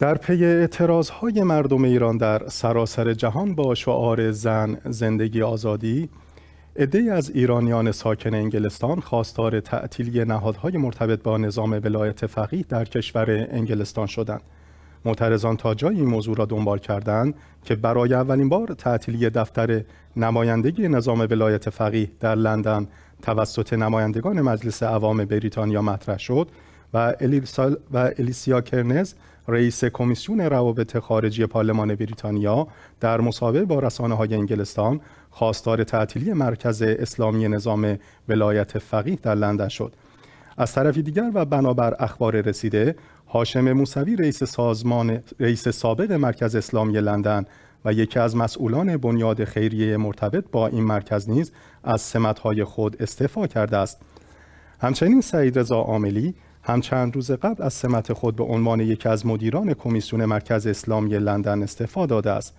در پی اعتراض های مردم ایران در سراسر جهان با شعار زن زندگی آزادی عده از ایرانیان ساکن انگلستان خواستار تعطیلی نهادهای مرتبط با نظام ولایت فقیه در کشور انگلستان شدند معترضان تا جایی این موضوع را دنبال کردند که برای اولین بار تعطیلی دفتر نمایندگی نظام ولایت فقیه در لندن توسط نمایندگان مجلس عوام بریتانیا مطرح شد و, و الیسیا کرنز رئیس کمیسیون روابط خارجی پارلمان بریتانیا در مصاحبه با رسانه های انگلستان خواستار تعطیلی مرکز اسلامی نظام ولایت فقیه در لندن شد از طرف دیگر و بنابر اخبار رسیده هاشم موسوی رئیس سازمان رئیس سابق مرکز اسلامی لندن و یکی از مسئولان بنیاد خیریه مرتبط با این مرکز نیز از سمتهای خود استعفا کرده است همچنین سعید رضا عاملی هم چند روز قبل از سمت خود به عنوان یکی از مدیران کمیسیون مرکز اسلامی لندن استعفا داده است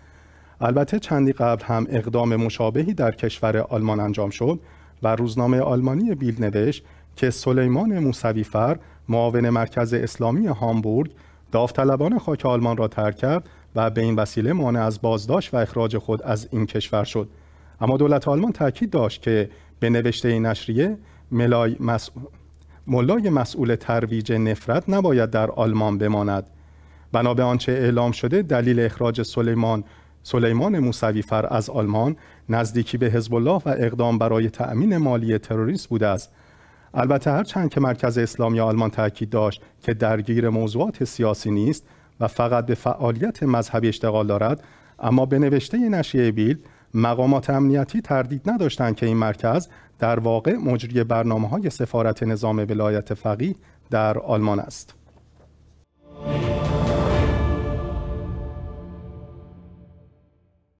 البته چندی قبل هم اقدام مشابهی در کشور آلمان انجام شد و روزنامه آلمانی بیل نوشت که سلیمان فر معاون مرکز اسلامی هامبورگ داوطلبانه خاک آلمان را ترک کرد و به این وسیله مانع از بازداشت و اخراج خود از این کشور شد اما دولت آلمان تاکید داشت که به نوشته این نشریه ملای ملای مسئول ترویج نفرت نباید در آلمان بماند بنا به آنچه اعلام شده دلیل اخراج سلیمان سلیمان موسوی فر از آلمان نزدیکی به حزب الله و اقدام برای تأمین مالی تروریست بوده است البته هرچند که مرکز اسلامی آلمان تاکید داشت که درگیر موضوعات سیاسی نیست و فقط به فعالیت مذهبی اشتغال دارد اما به نوشته نشریه بیل مقامات امنیتی تردید نداشتند که این مرکز در واقع مجری برنامه های سفارت نظام ولایت فقیه در آلمان است.